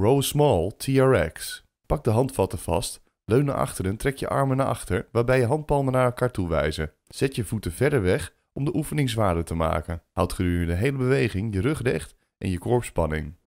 Row Small TRX. Pak de handvatten vast, leun naar achteren en trek je armen naar achter, waarbij je handpalmen naar elkaar toe wijzen. Zet je voeten verder weg om de oefening zwaarder te maken. Houd gedurende de hele beweging je rug recht en je korpsspanning.